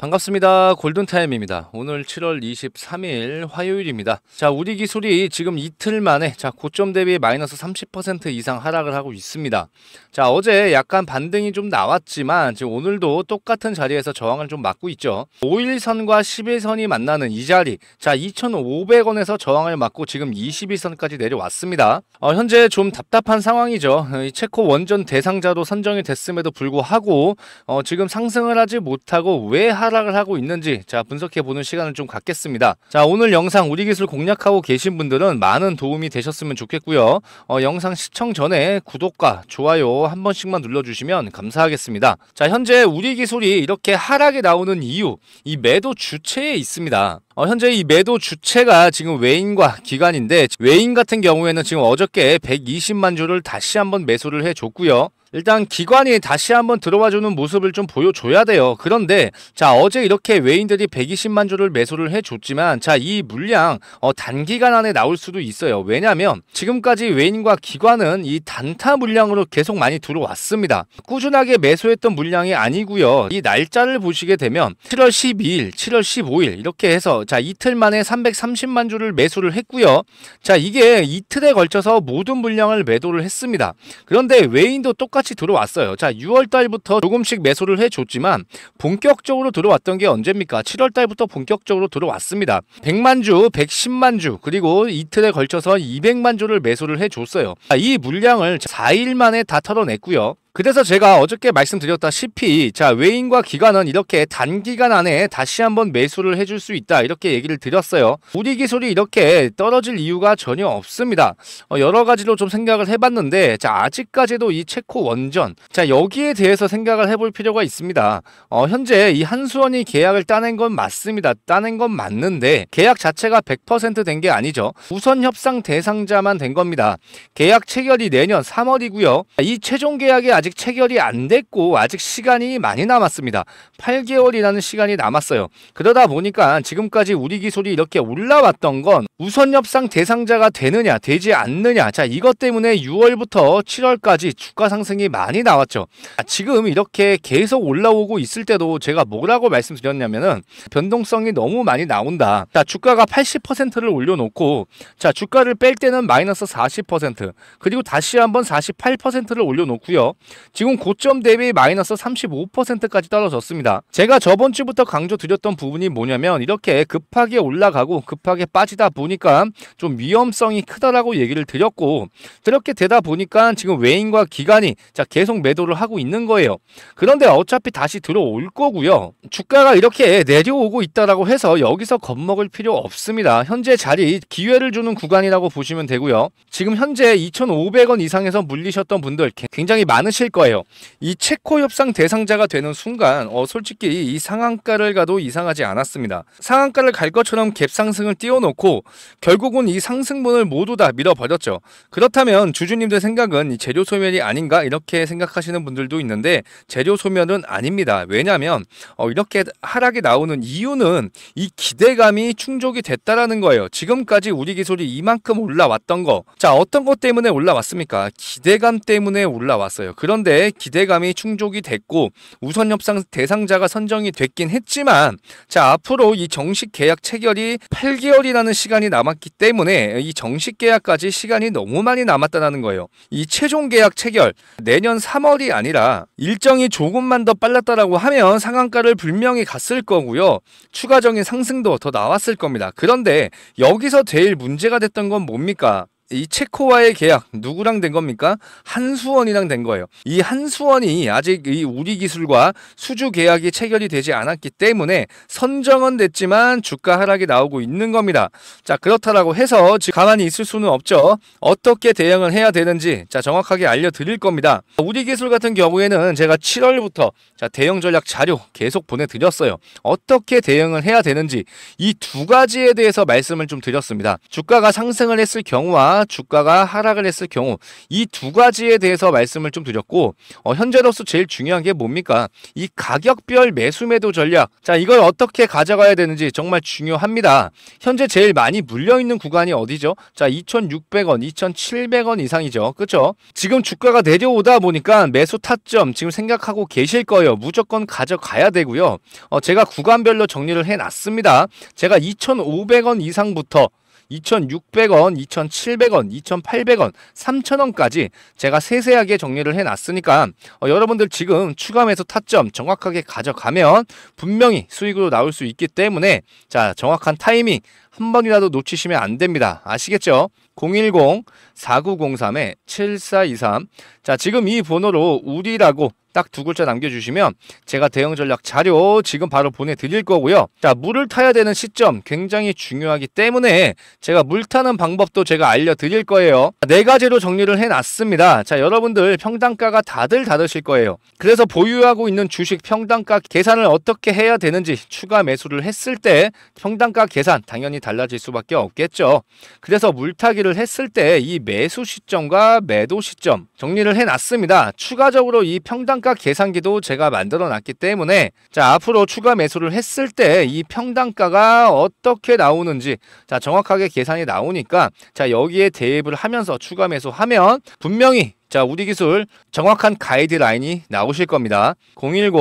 반갑습니다. 골든타임입니다. 오늘 7월 23일 화요일입니다. 자, 우리 기술이 지금 이틀 만에 자, 고점 대비 마이너스 30% 이상 하락을 하고 있습니다. 자, 어제 약간 반등이 좀 나왔지만 지금 오늘도 똑같은 자리에서 저항을 좀 막고 있죠. 5일선과 1 1선이 만나는 이 자리. 자, 2,500원에서 저항을 막고 지금 2 2선까지 내려왔습니다. 어, 현재 좀 답답한 상황이죠. 체코 원전 대상자로 선정이 됐음에도 불구하고 어, 지금 상승을 하지 못하고 왜 하, 하락을 하고 있는지 자 분석해 보는 시간을 좀 갖겠습니다. 자 오늘 영상 우리 기술 공략하고 계신 분들은 많은 도움이 되셨으면 좋겠고요. 어, 영상 시청 전에 구독과 좋아요 한 번씩만 눌러주시면 감사하겠습니다. 자 현재 우리 기술이 이렇게 하락이 나오는 이유 이 매도 주체에 있습니다. 어, 현재 이 매도 주체가 지금 외인과 기관인데 외인 같은 경우에는 지금 어저께 120만 주를 다시 한번 매수를 해줬고요. 일단 기관이 다시 한번 들어와주는 모습을 좀 보여줘야 돼요. 그런데 자 어제 이렇게 외인들이 120만 주를 매수를 해줬지만 자 이 물량 어, 단기간 안에 나올 수도 있어요. 왜냐하면 지금까지 외인과 기관은 이 단타 물량으로 계속 많이 들어왔습니다. 꾸준하게 매수했던 물량이 아니고요. 이 날짜를 보시게 되면 7월 12일, 7월 15일 이렇게 해서 자 이틀 만에 330만 주를 매수를 했고요. 자 이게 이틀에 걸쳐서 모든 물량을 매도를 했습니다. 그런데 외인도 똑같이 똑같이 들어왔어요. 자, 6월 달부터 조금씩 매수를 해줬지만 본격적으로 들어왔던 게 언제입니까? 7월 달부터 본격적으로 들어왔습니다. 100만 주, 110만 주, 그리고 이틀에 걸쳐서 200만 주를 매수를 해줬어요. 이 물량을 4일 만에 다 털어냈고요. 그래서 제가 어저께 말씀드렸다시피 자 외인과 기관은 이렇게 단기간 안에 다시 한번 매수를 해줄 수 있다 이렇게 얘기를 드렸어요 우리 기술이 이렇게 떨어질 이유가 전혀 없습니다 어, 여러 가지로 좀 생각을 해봤는데 자 아직까지도 이 체코 원전 자 여기에 대해서 생각을 해볼 필요가 있습니다 어, 현재 이 한수원이 계약을 따낸 건 맞습니다 따낸 건 맞는데 계약 자체가 100%된 게 아니죠 우선 협상 대상자만 된 겁니다 계약 체결이 내년 3월이고요 이 최종 계약이 아직 체결이 안 됐고 아직 시간이 많이 남았습니다. 8개월이라는 시간이 남았어요. 그러다 보니까 지금까지 우리 기술이 이렇게 올라왔던 건 우선 협상 대상자가 되느냐 되지 않느냐 자 이것 때문에 6월부터 7월까지 주가 상승이 많이 나왔죠. 아, 지금 이렇게 계속 올라오고 있을 때도 제가 뭐라고 말씀드렸냐면은 변동성이 너무 많이 나온다. 자 주가가 80%를 올려놓고 자 주가를 뺄 때는 마이너스 40% 그리고 다시 한번 48%를 올려놓고요. 지금 고점 대비 마이너스 35%까지 떨어졌습니다. 제가 저번 주부터 강조드렸던 부분이 뭐냐면 이렇게 급하게 올라가고 급하게 빠지다 보니까 좀 위험성이 크다라고 얘기를 드렸고 그렇게 되다 보니까 지금 외인과 기관이 자 계속 매도를 하고 있는 거예요. 그런데 어차피 다시 들어올 거고요. 주가가 이렇게 내려오고 있다라고 해서 여기서 겁먹을 필요 없습니다. 현재 자리 기회를 주는 구간이라고 보시면 되고요. 지금 현재 2,500원 이상에서 물리셨던 분들 굉장히 많으신 칠 거예요. 이 체코 협상 대상자가 되는 순간 어, 솔직히 이 상한가를 가도 이상하지 않았습니다. 상한가를 갈 것처럼 갭 상승을 띄워놓고 결국은 이 상승분을 모두 다 밀어버렸죠. 그렇다면 주주님들 생각은 재료 소멸이 아닌가 이렇게 생각하시는 분들도 있는데 재료 소멸은 아닙니다. 왜냐하면 어, 이렇게 하락이 나오는 이유는 이 기대감이 충족이 됐다라는 거예요. 지금까지 우리 기술이 이만큼 올라왔던 거. 자 어떤 것 때문에 올라왔습니까? 기대감 때문에 올라왔어요. 그런데 기대감이 충족이 됐고 우선 협상 대상자가 선정이 됐긴 했지만 자 앞으로 이 정식 계약 체결이 8개월이라는 시간이 남았기 때문에 이 정식 계약까지 시간이 너무 많이 남았다는 거예요. 이 최종 계약 체결 내년 3월이 아니라 일정이 조금만 더 빨랐다라고 하면 상한가를 분명히 갔을 거고요. 추가적인 상승도 더 나왔을 겁니다. 그런데 여기서 제일 문제가 됐던 건 뭡니까? 이 체코와의 계약 누구랑 된 겁니까? 한수원이랑 된 거예요. 이 한수원이 아직 이 우리 기술과 수주 계약이 체결이 되지 않았기 때문에 선정은 됐지만 주가 하락이 나오고 있는 겁니다. 자 그렇다라고 해서 가만히 있을 수는 없죠. 어떻게 대응을 해야 되는지 자 정확하게 알려드릴 겁니다. 우리 기술 같은 경우에는 제가 7월부터 자대응 전략 자료 계속 보내드렸어요. 어떻게 대응을 해야 되는지 이 두 가지에 대해서 말씀을 좀 드렸습니다. 주가가 상승을 했을 경우와 주가가 하락을 했을 경우 이 두 가지에 대해서 말씀을 좀 드렸고 어, 현재로서 제일 중요한 게 뭡니까? 이 가격별 매수 매도 전략. 자, 이걸 어떻게 가져가야 되는지 정말 중요합니다. 현재 제일 많이 물려 있는 구간이 어디죠? 자, 2,600원, 2,700원 이상이죠. 그쵸 지금 주가가 내려오다 보니까 매수 타점 지금 생각하고 계실 거예요. 무조건 가져가야 되고요. 어, 제가 구간별로 정리를 해 놨습니다. 제가 2,500원 이상부터 2,600원, 2,700원, 2,800원, 3,000원까지 제가 세세하게 정리를 해놨으니까 어, 여러분들 지금 추가매수 타점 정확하게 가져가면 분명히 수익으로 나올 수 있기 때문에 자 정확한 타이밍 한 번이라도 놓치시면 안 됩니다. 아시겠죠? 010-4903-7423자 지금 이 번호로 우리라고 딱두 글자 남겨주시면 제가 대응 전략 자료 지금 바로 보내드릴 거고요. 자, 물을 타야 되는 시점 굉장히 중요하기 때문에 제가 물 타는 방법도 제가 알려드릴 거예요. 네 가지로 정리를 해놨습니다. 자, 여러분들 평당가가 다들 다르실 거예요. 그래서 보유하고 있는 주식 평당가 계산을 어떻게 해야 되는지 추가 매수를 했을 때 평당가 계산 당연히 달라질 수밖에 없겠죠. 그래서 물타기를 했을 때 이 매수 시점과 매도 시점 정리를 해놨습니다. 추가적으로 이 평당 평당가 계산기도 제가 만들어 놨기 때문에 자 앞으로 추가 매수를 했을 때 이 평당가가 어떻게 나오는지 자 정확하게 계산이 나오니까 자 여기에 대입을 하면서 추가 매수하면 분명히 자 우리 기술 정확한 가이드라인이 나오실 겁니다. 010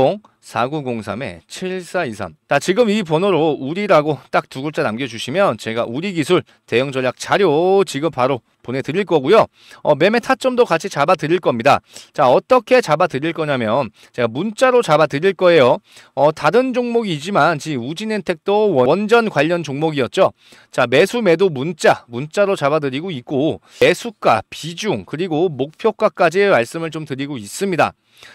4903-7423. 자, 지금 이 번호로 우리라고 딱 두 글자 남겨주시면 제가 우리 기술 대형 전략 자료 지금 바로 보내드릴 거고요. 어, 매매 타점도 같이 잡아드릴 겁니다. 자 어떻게 잡아드릴 거냐면 제가 문자로 잡아드릴 거예요. 어, 다른 종목이지만 지우진엔택도 원전 관련 종목이었죠. 자 매수 매도 문자 문자로 잡아드리고 있고 매수가 비중 그리고 목표가까지 말씀을 좀 드리고 있습니다.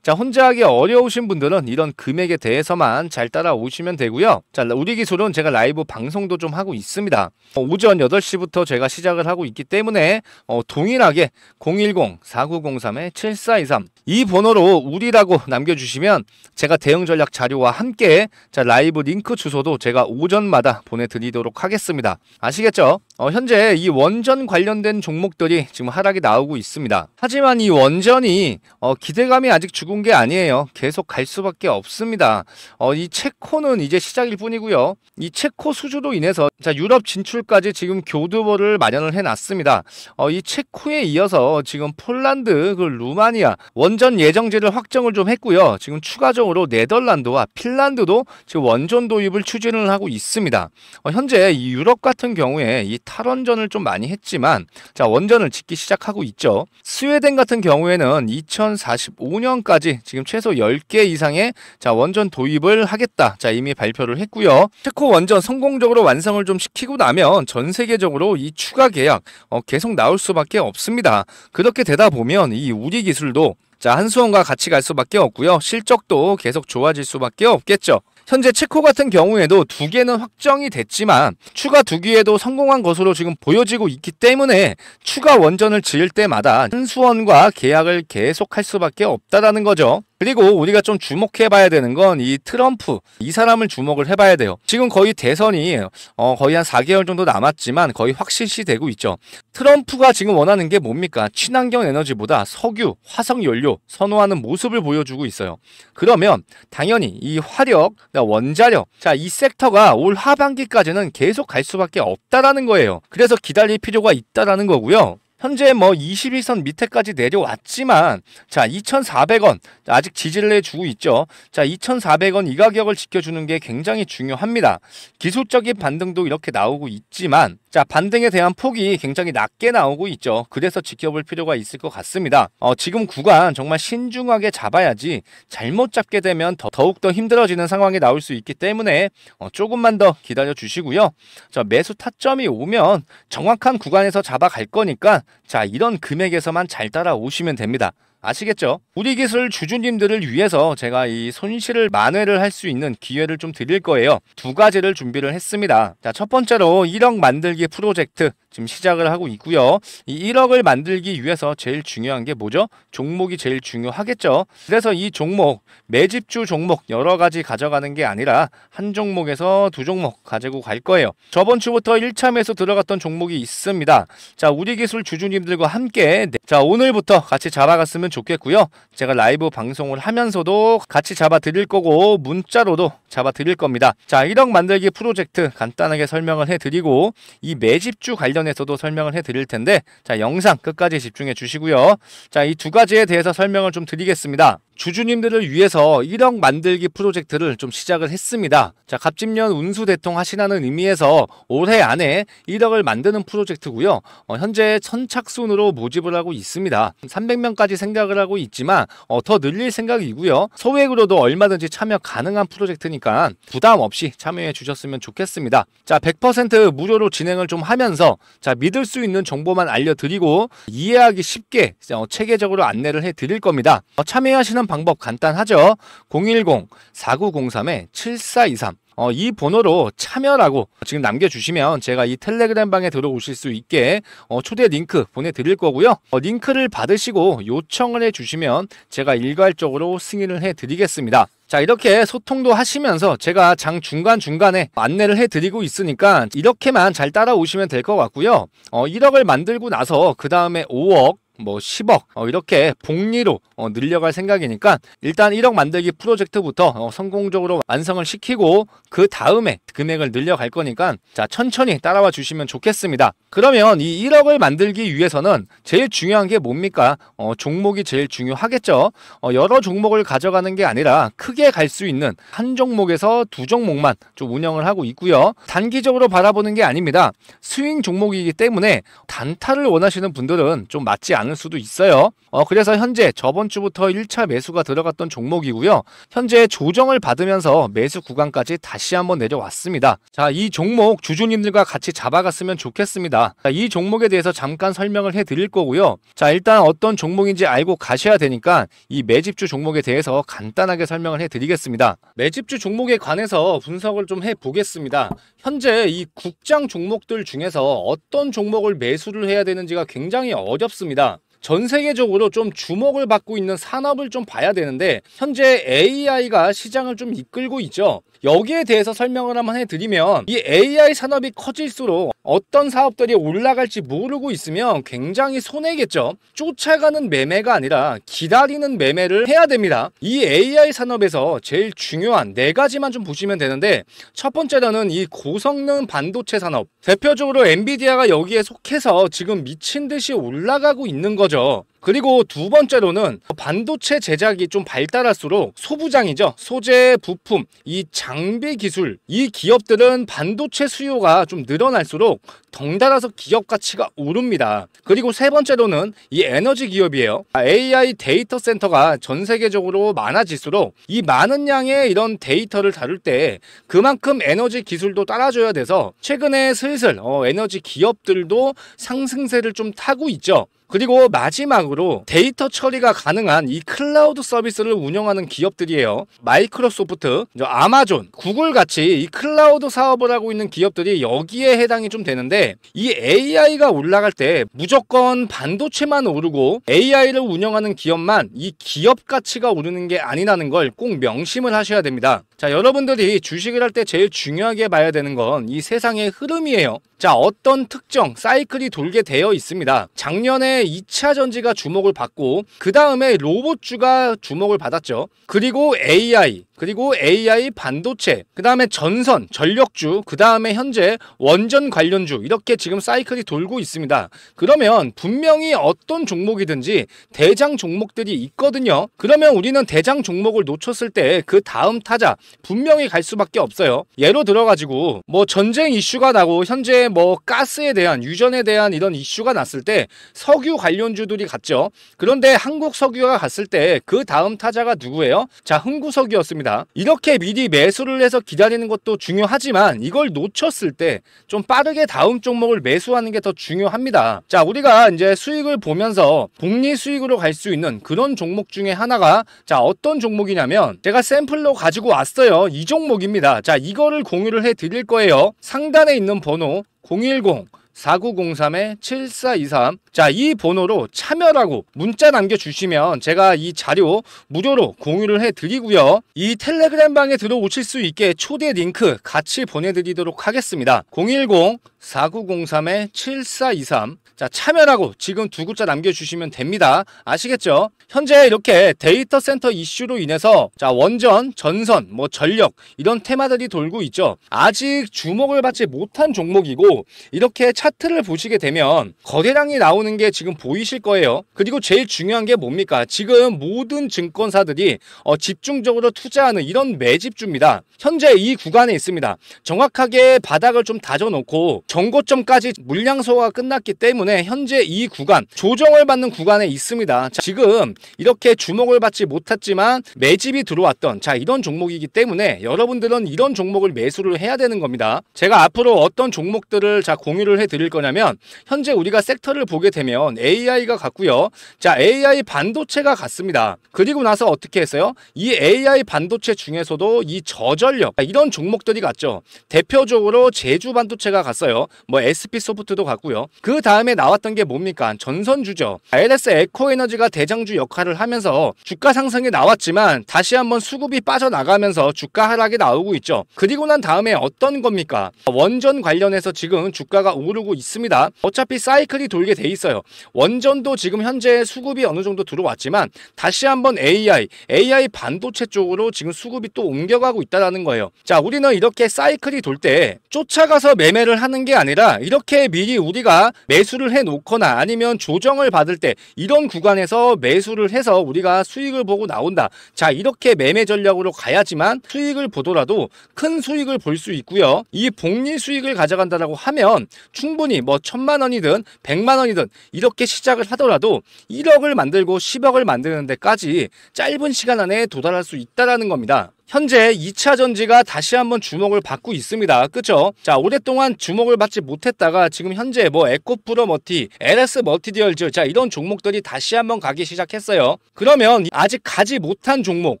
자 혼자 하기 어려우신 분들은 이런 금액에 대해서만 잘 따라오시면 되고요. 자 우리 기술은 제가 라이브 방송도 좀 하고 있습니다. 오전 8시부터 제가 시작을 하고 있기 때문에 어, 동일하게 010-4903-7423 이 번호로 우리라고 남겨주시면 제가 대응 전략 자료와 함께 자, 라이브 링크 주소도 제가 오전마다 보내드리도록 하겠습니다. 아시겠죠? 어, 현재 이 원전 관련된 종목들이 지금 하락이 나오고 있습니다. 하지만 이 원전이 어, 기대감이 아직 죽은 게 아니에요. 계속 갈 수밖에 없습니다. 어, 이 체코는 이제 시작일 뿐이고요. 이 체코 수주로 인해서 자 유럽 진출까지 지금 교두보를 마련을 해놨습니다. 어, 이 체코에 이어서 지금 폴란드, 그 루마니아 원전 예정지를 확정을 좀 했고요. 지금 추가적으로 네덜란드와 핀란드도 지금 원전 도입을 추진을 하고 있습니다. 어, 현재 이 유럽 같은 경우에 이 탈원전을 좀 많이 했지만 자 원전을 짓기 시작하고 있죠. 스웨덴 같은 경우에는 2045년까지 지금 최소 10개 이상의 자 원전 도입을 하겠다. 자 이미 발표를 했고요. 체코 원전 성공적으로 완성을 좀 시키고 나면 전 세계적으로 이 추가 계약 어, 계속 나올 수밖에 없습니다. 그렇게 되다 보면 이 우리 기술도 자, 한수원과 같이 갈 수밖에 없고요. 실적도 계속 좋아질 수밖에 없겠죠. 현재 체코 같은 경우에도 두 개는 확정이 됐지만 추가 두기에도 성공한 것으로 지금 보여지고 있기 때문에 추가 원전을 지을 때마다 한수원과 계약을 계속할 수밖에 없다라는 거죠. 그리고 우리가 좀 주목해봐야 되는 건 이 트럼프 이 사람을 주목을 해봐야 돼요. 지금 거의 대선이 어, 거의 한 4개월 정도 남았지만 거의 확실시 되고 있죠. 트럼프가 지금 원하는 게 뭡니까? 친환경 에너지보다 석유, 화석 연료 선호하는 모습을 보여주고 있어요. 그러면 당연히 이 화력, 원자력, 자 이 섹터가 올 하반기까지는 계속 갈 수밖에 없다라는 거예요. 그래서 기다릴 필요가 있다라는 거고요. 현재 뭐 22선 밑에까지 내려왔지만 자 2,400원 아직 지지를 해주고 있죠. 자 2,400원 이 가격을 지켜주는 게 굉장히 중요합니다. 기술적인 반등도 이렇게 나오고 있지만 자 반등에 대한 폭이 굉장히 낮게 나오고 있죠. 그래서 지켜볼 필요가 있을 것 같습니다. 어, 지금 구간 정말 신중하게 잡아야지 잘못 잡게 되면 더, 더욱더 힘들어지는 상황이 나올 수 있기 때문에 어, 조금만 더 기다려 주시고요. 자 매수 타점이 오면 정확한 구간에서 잡아갈 거니까 자, 이런 금액에서만 잘 따라오시면 됩니다. 아시겠죠? 우리 기술 주주님들을 위해서 제가 이 손실을 만회를 할 수 있는 기회를 좀 드릴 거예요. 두 가지를 준비를 했습니다. 자, 첫 번째로 1억 만들기 프로젝트 지금 시작을 하고 있고요. 이 1억을 만들기 위해서 제일 중요한 게 뭐죠? 종목이 제일 중요하겠죠. 그래서 이 종목, 매집주 종목 여러 가지 가져가는 게 아니라 한 종목에서 두 종목 가지고 갈 거예요. 저번 주부터 1차 에서 들어갔던 종목이 있습니다. 자, 우리 기술 주주님들과 함께 네. 자, 오늘부터 같이 잡아갔으면 주시면 좋겠고요. 제가 라이브 방송을 하면서도 같이 잡아 드릴 거고 문자로도 잡아 드릴 겁니다. 자, 1억 만들기 프로젝트 간단하게 설명을 해 드리고 이 매집주 관련해서도 설명을 해 드릴 텐데 자, 영상 끝까지 집중해 주시고요. 자, 이 두 가지에 대해서 설명을 좀 드리겠습니다. 주주님들을 위해서 1억 만들기 프로젝트를 좀 시작을 했습니다. 자, 갑집년 운수 대통 하시라는 의미에서 올해 안에 1억을 만드는 프로젝트고요. 어, 현재 천착순으로 모집을 하고 있습니다. 300명까지 생각을 하고 있지만 어, 더 늘릴 생각이고요. 소액으로도 얼마든지 참여 가능한 프로젝트니까 부담 없이 참여해 주셨으면 좋겠습니다. 자, 100% 무료로 진행을 좀 하면서 자, 믿을 수 있는 정보만 알려드리고 이해하기 쉽게 어, 체계적으로 안내를 해 드릴 겁니다. 어, 참여하시는 방법 간단하죠. 010-4903-7423 어, 이 번호로 참여라고 지금 남겨주시면 제가 이 텔레그램 방에 들어오실 수 있게 어, 초대 링크 보내드릴 거고요. 어, 링크를 받으시고 요청을 해주시면 제가 일괄적으로 승인을 해드리겠습니다. 자 이렇게 소통도 하시면서 제가 장 중간중간에 안내를 해드리고 있으니까 이렇게만 잘 따라오시면 될 것 같고요. 어, 1억을 만들고 나서 그 다음에 5억 뭐 10억 어, 이렇게 복리로 어, 늘려갈 생각이니까 일단 1억 만들기 프로젝트부터 어, 성공적으로 완성을 시키고 그 다음에 금액을 늘려갈 거니까 자 천천히 따라와 주시면 좋겠습니다. 그러면 이 1억을 만들기 위해서는 제일 중요한 게 뭡니까? 어, 종목이 제일 중요하겠죠. 어, 여러 종목을 가져가는 게 아니라 크게 갈 수 있는 한 종목에서 두 종목만 좀 운영을 하고 있고요. 단기적으로 바라보는 게 아닙니다. 스윙 종목이기 때문에 단타를 원하시는 분들은 좀 맞지 않은 않을 수도 있어요. 어, 그래서 현재 저번 주부터 1차 매수가 들어갔던 종목이고요. 현재 조정을 받으면서 매수 구간까지 다시 한번 내려왔습니다. 자, 이 종목 주주님들과 같이 잡아갔으면 좋겠습니다. 자, 이 종목에 대해서 잠깐 설명을 해드릴 거고요. 자, 일단 어떤 종목인지 알고 가셔야 되니까 이 매집주 종목에 대해서 간단하게 설명을 해드리겠습니다. 매집주 종목에 관해서 분석을 좀 해보겠습니다. 현재 이 국장 종목들 중에서 어떤 종목을 매수를 해야 되는지가 굉장히 어렵습니다. 전 세계적으로 좀 주목을 받고 있는 산업을 좀 봐야 되는데 현재 AI가 시장을 좀 이끌고 있죠. 여기에 대해서 설명을 한번 해드리면 이 AI 산업이 커질수록 어떤 사업들이 올라갈지 모르고 있으면 굉장히 손해겠죠. 쫓아가는 매매가 아니라 기다리는 매매를 해야 됩니다. 이 AI 산업에서 제일 중요한 네 가지만 좀 보시면 되는데 첫 번째로는 이 고성능 반도체 산업 대표적으로 엔비디아가 여기에 속해서 지금 미친 듯이 올라가고 있는 거죠. 그리고 두 번째로는 반도체 제작이 좀 발달할수록 소부장이죠. 소재, 부품, 이 장비 기술, 이 기업들은 반도체 수요가 좀 늘어날수록 덩달아서 기업 가치가 오릅니다. 그리고 세 번째로는 이 에너지 기업이에요. AI 데이터 센터가 전 세계적으로 많아질수록 이 많은 양의 이런 데이터를 다룰 때 그만큼 에너지 기술도 따라줘야 돼서 최근에 슬슬 어, 에너지 기업들도 상승세를 좀 타고 있죠. 그리고 마지막으로 데이터 처리가 가능한 이 클라우드 서비스를 운영하는 기업들이에요. 마이크로소프트, 아마존, 구글 같이 이 클라우드 사업을 하고 있는 기업들이 여기에 해당이 좀 되는데 이 AI가 올라갈 때 무조건 반도체만 오르고 AI를 운영하는 기업만 이 기업 가치가 오르는 게 아니라는 걸 꼭 명심을 하셔야 됩니다. 자, 여러분들이 주식을 할 때 제일 중요하게 봐야 되는 건 이 세상의 흐름이에요. 자, 어떤 특정 사이클이 돌게 되어 있습니다. 작년에 2차 전지가 주목을 받고 그 다음에 로봇주가 주목을 받았죠. 그리고 AI 그리고 AI 반도체, 그 다음에 전선, 전력주, 그 다음에 현재 원전 관련주 이렇게 지금 사이클이 돌고 있습니다. 그러면 분명히 어떤 종목이든지 대장 종목들이 있거든요. 그러면 우리는 대장 종목을 놓쳤을 때 그 다음 타자 분명히 갈 수밖에 없어요. 예로 들어가지고 뭐 전쟁 이슈가 나고 현재 뭐 가스에 대한 유전에 대한 이런 이슈가 났을 때 석유 관련주들이 갔죠. 그런데 한국 석유가 갔을 때 그 다음 타자가 누구예요? 자, 흥구석유였습니다. 합니다. 이렇게 미리 매수를 해서 기다리는 것도 중요하지만 이걸 놓쳤을 때 좀 빠르게 다음 종목을 매수하는 게 더 중요합니다. 자, 우리가 이제 수익을 보면서 복리 수익으로 갈 수 있는 그런 종목 중에 하나가 자, 어떤 종목이냐면 제가 샘플로 가지고 왔어요. 이 종목입니다. 자, 이거를 공유를 해 드릴 거예요. 상단에 있는 번호 010 4903-7423자이 번호로 참여라고 문자 남겨주시면 제가 이 자료 무료로 공유를 해드리고요 이 텔레그램 방에 들어오실 수 있게 초대 링크 같이 보내드리도록 하겠습니다 010-4903-7423자 참여라고 지금 두 글자 남겨주시면 됩니다 아시겠죠 현재 이렇게 데이터 센터 이슈로 인해서 자 원전 전선 뭐 전력 이런 테마들이 돌고 있죠 아직 주목을 받지 못한 종목이고 이렇게 참 차트를 보시게 되면 거래량이 나오는 게 지금 보이실 거예요. 그리고 제일 중요한 게 뭡니까? 지금 모든 증권사들이 어, 집중적으로 투자하는 이런 매집주입니다. 현재 이 구간에 있습니다. 정확하게 바닥을 좀 다져놓고 정고점까지 물량 소화가 끝났기 때문에 현재 이 구간 조정을 받는 구간에 있습니다. 자, 지금 이렇게 주목을 받지 못했지만 매집이 들어왔던 자 이런 종목이기 때문에 여러분들은 이런 종목을 매수를 해야 되는 겁니다. 제가 앞으로 어떤 종목들을 자 공유를 해드릴 드릴 거냐면 현재 우리가 섹터를 보게 되면 AI가 갔고요자 AI 반도체가 같습니다. 그리고 나서 어떻게 했어요? 이 AI 반도체 중에서도 이 저전력 이런 종목들이 갔죠. 대표적으로 제주 반도체가 갔어요. 뭐 SP 소프트도 갔고요. 그 다음에 나왔던 게 뭡니까? 전선주죠. LS 에코에너지가 대장주 역할을 하면서 주가 상승이 나왔지만 다시 한번 수급이 빠져나가면서 주가 하락이 나오고 있죠. 그리고 난 다음에 어떤 겁니까? 원전 관련해서 지금 주가가 오르 오르고 있습니다. 어차피 사이클이 돌게 돼 있어요. 원전도 지금 현재 수급이 어느 정도 들어왔지만 다시 한번 AI, AI 반도체 쪽으로 지금 수급이 또 옮겨가고 있다는 거예요. 자, 우리는 이렇게 사이클이 돌 때 쫓아가서 매매를 하는 게 아니라 이렇게 미리 우리가 매수를 해놓거나 아니면 조정을 받을 때 이런 구간에서 매수를 해서 우리가 수익을 보고 나온다. 자, 이렇게 매매 전략으로 가야지만 수익을 보더라도 큰 수익을 볼 수 있고요. 이 복리 수익을 가져간다라고 하면 충 충분히 뭐 천만 원이든 백만 원이든 이렇게 시작을 하더라도 1억을 만들고 10억을 만드는 데까지 짧은 시간 안에 도달할 수있다는 겁니다. 현재 2차 전지가 다시 한번 주목을 받고 있습니다. 그쵸? 자, 오랫동안 주목을 받지 못했다가 지금 현재 뭐 에코프로 머티, LS 머티디얼즈, 자, 이런 종목들이 다시 한번 가기 시작했어요. 그러면 아직 가지 못한 종목,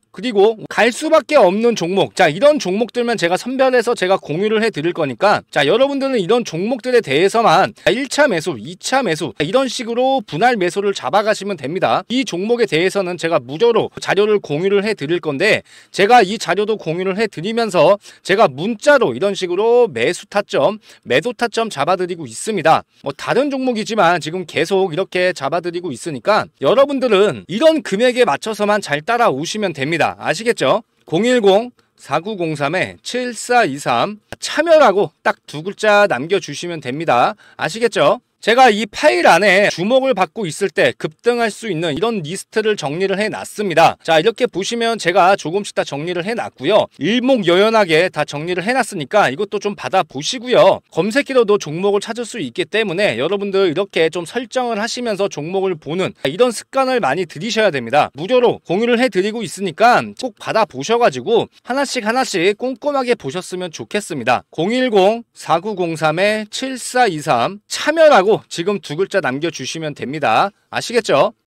그리고 갈 수밖에 없는 종목, 자, 이런 종목들만 제가 선별해서 제가 공유를 해 드릴 거니까, 자, 여러분들은 이런 종목들에 대해서만 1차 매수, 2차 매수, 이런 식으로 분할 매수를 잡아가시면 됩니다. 이 종목에 대해서는 제가 무료로 자료를 공유를 해 드릴 건데, 제가 이 자료도 공유를 해드리면서 제가 문자로 이런 식으로 매수 타점, 매도 타점 잡아드리고 있습니다. 뭐 다른 종목이지만 지금 계속 이렇게 잡아드리고 있으니까 여러분들은 이런 금액에 맞춰서만 잘 따라오시면 됩니다. 아시겠죠? 010 4903-7423 참여라고 딱 두 글자 남겨주시면 됩니다. 아시겠죠? 제가 이 파일 안에 주목을 받고 있을 때 급등할 수 있는 이런 리스트를 정리를 해놨습니다. 자 이렇게 보시면 제가 조금씩 다 정리를 해놨고요. 일목요연하게 다 정리를 해놨으니까 이것도 좀 받아보시고요. 검색기로도 종목을 찾을 수 있기 때문에 여러분들 이렇게 좀 설정을 하시면서 종목을 보는 이런 습관을 많이 들이셔야 됩니다. 무료로 공유를 해드리고 있으니까 꼭 받아보셔가지고 하나씩 하나씩 꼼꼼하게 보셨으면 좋겠습니다. 010-4903-7423 참여라고 지금 두 글자 남겨주시면 됩니다. 아시겠죠?